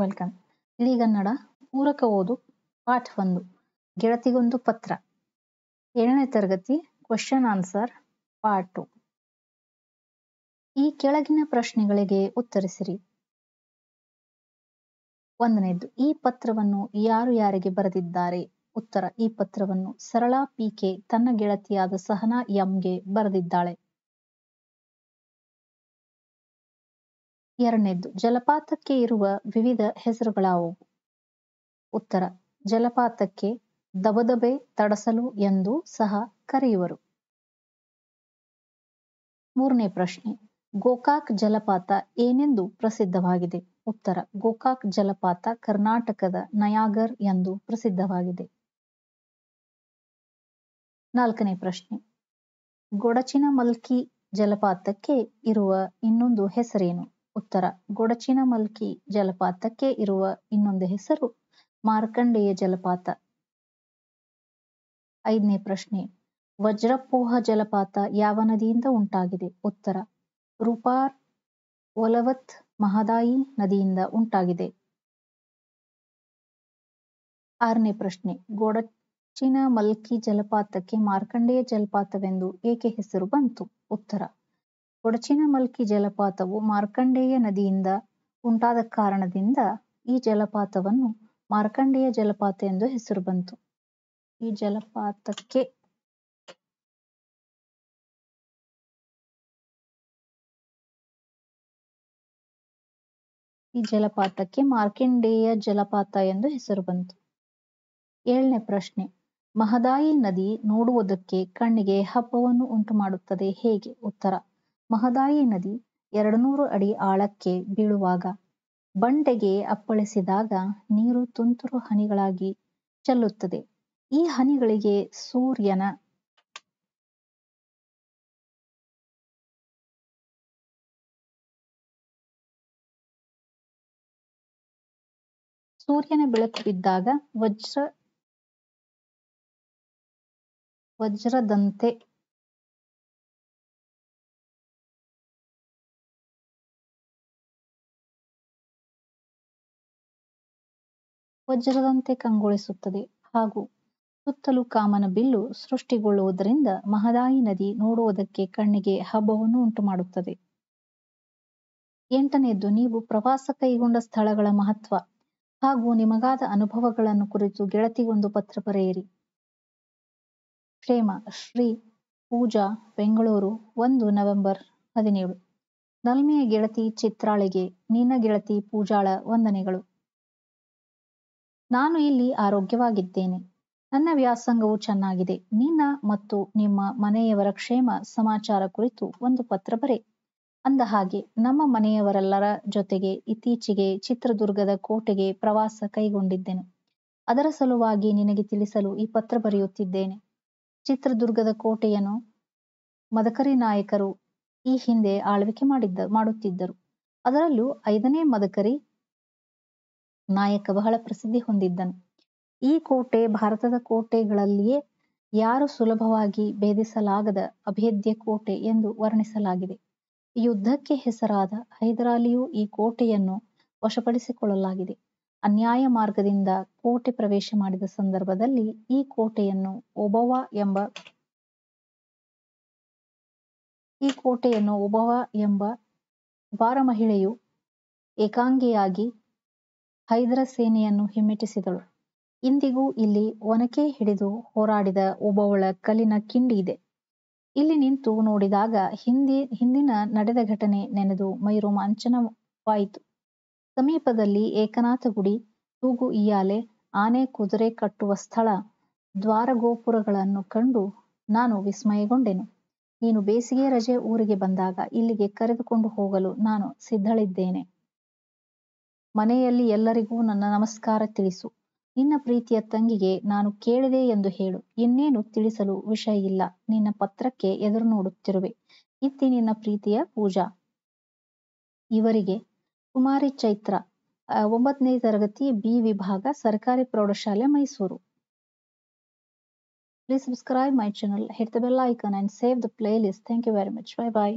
Welcome Kannada ಪೂರಕ ಓದು ಪಾಠ ಒಂದು ಗೆಳತಿಗೊಂದು ಪತ್ರ ಏಳನೇ ತರಗತಿ ಕ್ವಶನ್ ಆನ್ಸರ್ ಪಾರ್ಟ್ ಟು ಈ ಕೆಳಗಿನ ಪ್ರಶ್ನೆಗಳಿಗೆ ಉತ್ತರಿಸಿರಿ ಒಂದನೇದು ಈ ಪತ್ರವನ್ನು ಯಾರು ಯಾರಿಗೆ ಬರೆದಿದ್ದಾರೆ ಉತ್ತರ ಈ ಪತ್ರವನ್ನು ಸರಳಾ ಪಿ ಕೆ ತನ್ನ ಗೆಳತಿಯಾದ ಸಹನಾ ಎಂಗೆ ಬರೆದಿದ್ದಾಳೆ ಎರಡನೇದು ಜಲಪಾತಕ್ಕೆ ಇರುವ ವಿವಿಧ ಹೆಸರುಗಳಾವುವು ಉತ್ತರ ಜಲಪಾತಕ್ಕೆ ದಬದಬೆ ತಡಸಲು ಎಂದು ಸಹ ಕರೆಯುವರು ಮೂರನೇ ಪ್ರಶ್ನೆ ಗೋಕಾಕ್ ಜಲಪಾತ ಏನೆಂದು ಪ್ರಸಿದ್ಧವಾಗಿದೆ ಉತ್ತರ ಗೋಕಾಕ್ ಜಲಪಾತ ಕರ್ನಾಟಕದ ನಯಾಗರ್ ಎಂದು ಪ್ರಸಿದ್ಧವಾಗಿದೆ ನಾಲ್ಕನೇ ಪ್ರಶ್ನೆ ಗೊಡಚಿನ ಮಲ್ಕಿ ಜಲಪಾತಕ್ಕೆ ಇರುವ ಇನ್ನೊಂದು ಹೆಸರೇನು ಉತ್ತರ ಗೊಡಚಿನಮಲ್ಕಿ ಜಲಪಾತಕ್ಕೆ ಇರುವ ಇನ್ನೊಂದು ಹೆಸರು ಮಾರ್ಕಂಡೇಯ ಜಲಪಾತ ಐದನೇ ಪ್ರಶ್ನೆ ವಜ್ರಪೋಹ ಜಲಪಾತ ಯಾವ ನದಿಯಿಂದ ಉಂಟಾಗಿದೆ ಉತ್ತರ ರೂಪಾರ್ ಒಲವತ್ ಮಹದಾಯಿ ನದಿಯಿಂದ ಉಂಟಾಗಿದೆ ಆರನೇ ಪ್ರಶ್ನೆ ಗೊಡಚಿನ ಮಲ್ಕಿ ಜಲಪಾತಕ್ಕೆ ಮಾರ್ಕಂಡೇಯ ಜಲಪಾತವೆಂದು ಏಕೆ ಹೆಸರು ಬಂತು ಉತ್ತರ ಮಲ್ಕಿ ಜಲಪಾತವು ಮಾರ್ಕಂಡೇಯ ನದಿಯಿಂದ ಉಂಟಾದ ಕಾರಣದಿಂದ ಈ ಜಲಪಾತವನ್ನು ಮಾರ್ಕಂಡೇಯ ಜಲಪಾತ ಎಂದು ಹೆಸರು ಬಂತು. ಈ ಜಲಪಾತಕ್ಕೆ ಈ ಜಲಪಾತಕ್ಕೆ ಮಾರ್ಕಂಡೇಯ ಜಲಪಾತ ಎಂದು ಹೆಸರು ಬಂತು. ಏಳನೇ ಪ್ರಶ್ನೆ ಮಹದಾಯಿ ನದಿ ನೋಡುವುದಕ್ಕೆ ಕಣ್ಣಿಗೆ ಹಬ್ಬವನ್ನು ಉಂಟು ಮಾಡುತ್ತದೆ ಹೇಗೆ ಉತ್ತರ ಮಹದಾಯಿ ನದಿ ನೂರು ಅಡಿ ಆಳಕ್ಕೆ ಬೀಳುವಾಗ ಬಂಡೆಗೆ ಅಪ್ಪಳಿಸಿದಾಗ ನೀರು ತುಂತುರು ಹನಿಗಳಾಗಿ ಚೆಲ್ಲುತ್ತದೆ. ಈ ಹನಿಗಳಿಗೆ ಸೂರ್ಯನ ಸೂರ್ಯನ ಬೆಳಕು ಬಿದ್ದಾಗ ವಜ್ರ ವಜ್ರದಂತೆ ವಜ್ರದಂತೆ ಕಂಗೊಳಿಸುತ್ತದೆ ಹಾಗೂ ಸುತ್ತಲೂ ಕಾಮನ ಬಿಲ್ಲು ಸೃಷ್ಟಿಗೊಳ್ಳುವುದರಿಂದ ಮಹದಾಯಿ ನದಿ ನೋಡುವುದಕ್ಕೆ ಕಣ್ಣಿಗೆ ಹಬ್ಬವನ್ನು ಮಾಡುತ್ತದೆ ಎಂಟನೆಯದ್ದು ನೀವು ಪ್ರವಾಸ ಕೈಗೊಂಡ ಸ್ಥಳಗಳ ಮಹತ್ವ ಹಾಗೂ ನಿಮಗಾದ ಅನುಭವಗಳನ್ನು ಕುರಿತು ಗೆಳತಿಗೊಂದು ಪತ್ರ ಬರೆಯಿರಿ ಕ್ಷೇಮ ಶ್ರೀ ಪೂಜಾ ಬೆಂಗಳೂರು ಒಂದು ನವೆಂಬರ್ ಹದಿನೇಳು ನಲ್ಮೆಯ ಗೆಳತಿ ಚಿತ್ರಾಳಿಗೆ ನಿನ್ನ ಗೆಳತಿ ಪೂಜಾಳ ವಂದನೆಗಳು ನಾನು ಇಲ್ಲಿ ಆರೋಗ್ಯವಾಗಿದ್ದೇನೆ ನನ್ನ ವ್ಯಾಸಂಗವು ಚೆನ್ನಾಗಿದೆ ನಿನ್ನ ಮತ್ತು ನಿಮ್ಮ ಮನೆಯವರ ಕ್ಷೇಮ ಸಮಾಚಾರ ಕುರಿತು ಒಂದು ಪತ್ರ ಬರೆ ಅಂದ ಹಾಗೆ ನಮ್ಮ ಮನೆಯವರೆಲ್ಲರ ಜೊತೆಗೆ ಇತ್ತೀಚೆಗೆ ಚಿತ್ರದುರ್ಗದ ಕೋಟೆಗೆ ಪ್ರವಾಸ ಕೈಗೊಂಡಿದ್ದೆನು ಅದರ ಸಲುವಾಗಿ ನಿನಗೆ ತಿಳಿಸಲು ಈ ಪತ್ರ ಬರೆಯುತ್ತಿದ್ದೇನೆ ಚಿತ್ರದುರ್ಗದ ಕೋಟೆಯನ್ನು ಮದಕರಿ ನಾಯಕರು ಈ ಹಿಂದೆ ಆಳ್ವಿಕೆ ಮಾಡಿದ್ದ ಮಾಡುತ್ತಿದ್ದರು ಅದರಲ್ಲೂ ಐದನೇ ಮದಕರಿ ನಾಯಕ ಬಹಳ ಪ್ರಸಿದ್ಧಿ ಹೊಂದಿದ್ದನು. ಈ ಕೋಟೆ ಭಾರತದ ಕೋಟೆಗಳಲ್ಲಿಯೇ ಯಾರು ಸುಲಭವಾಗಿ ಭೇದಿಸಲಾಗದ ಅಭೇದ್ಯ ಕೋಟೆ ಎಂದು ವರ್ಣಿಸಲಾಗಿದೆ. ಯುದ್ಧಕ್ಕೆ ಹೆಸರಾದ ಹೈದರಾಲಿಯು ಈ ಕೋಟೆಯನ್ನು ವಶಪಡಿಸಿಕೊಳ್ಳಲಾಗಿದೆ. ಅನ್ಯಾಯ ಮಾರ್ಗದಿಂದ ಕೋಟೆ ಪ್ರವೇಶ ಮಾಡಿದ ಸಂದರ್ಭದಲ್ಲಿ ಈ ಕೋಟೆಯನ್ನು ಒಬವ ಎಂಬ ಈ ಕೋಟೆಯನ್ನು ಒಬವ ಎಂಬ ಬಾರ ಮಹಿಳೆಯು ಏಕಾಂಗಿಯಾಗಿ ಹೈದರ ಸೇನೆಯನ್ನು ಹಿಮ್ಮೆಟ್ಟಿಸಿದಳು. ಇಂದಿಗೂ ಇಲ್ಲಿ ಒನಕೆ ಹಿಡಿದು ಹೋರಾಡಿದ ಒಬ್ಬವಳ ಕಲ್ಲಿನ ಕಿಂಡಿ ಇದೆ. ಇಲ್ಲಿ ನಿಂತು ನೋಡಿದಾಗ ಹಿಂದಿ ಹಿಂದಿನ ನಡೆದ ಘಟನೆ ನೆನೆದು ಮೈ ರೋಮಾಂಚನವಾಯಿತು. ಸಮೀಪದಲ್ಲಿ ಏಕನಾಥಗುಡಿ, ತೂಗು ಇಯಾಲೆ ಆನೆ ಕುದುರೆ ಕಟ್ಟುವ ಸ್ಥಳ, ದ್ವಾರಗೋಪುರಗಳನ್ನು ಕಂಡು ನಾನು ವಿಸ್ಮಯಗೊಂಡೆನು. ನೀನು ಬೇಸಿಗೆ ರಜೆ ಊರಿಗೆ ಬಂದಾಗ ಇಲ್ಲಿಗೆ ಕರೆದುಕೊಂಡು ಹೋಗಲು ನಾನು ಸಿದ್ಧಳಿದ್ದೇನೆ. ಮನೆಯಲ್ಲಿ ಎಲ್ಲರಿಗೂ ನನ್ನ ನಮಸ್ಕಾರ ತಿಳಿಸು ನಿನ್ನ ಪ್ರೀತಿಯ ತಂಗಿಗೆ ನಾನು ಕೇಳಿದೆ ಎಂದು ಹೇಳು ಇನ್ನೇನು ತಿಳಿಸಲು ವಿಷಯ ಇಲ್ಲ ನಿನ್ನ ಪತ್ರಕ್ಕೆ ಎದುರು ನೋಡುತ್ತಿರುವೆ ಇತ್ತಿ ನಿನ್ನ ಪ್ರೀತಿಯ ಪೂಜಾ ಇವರಿಗೆ ಕುಮಾರಿ ಚೈತ್ರ ಒಂಬತ್ತನೇ ತರಗತಿ ಬಿ ವಿಭಾಗ ಸರ್ಕಾರಿ ಪ್ರೌಢಶಾಲೆ Mysuru please subscribe my channel hit the bell icon and save the playlist thank you very much bye bye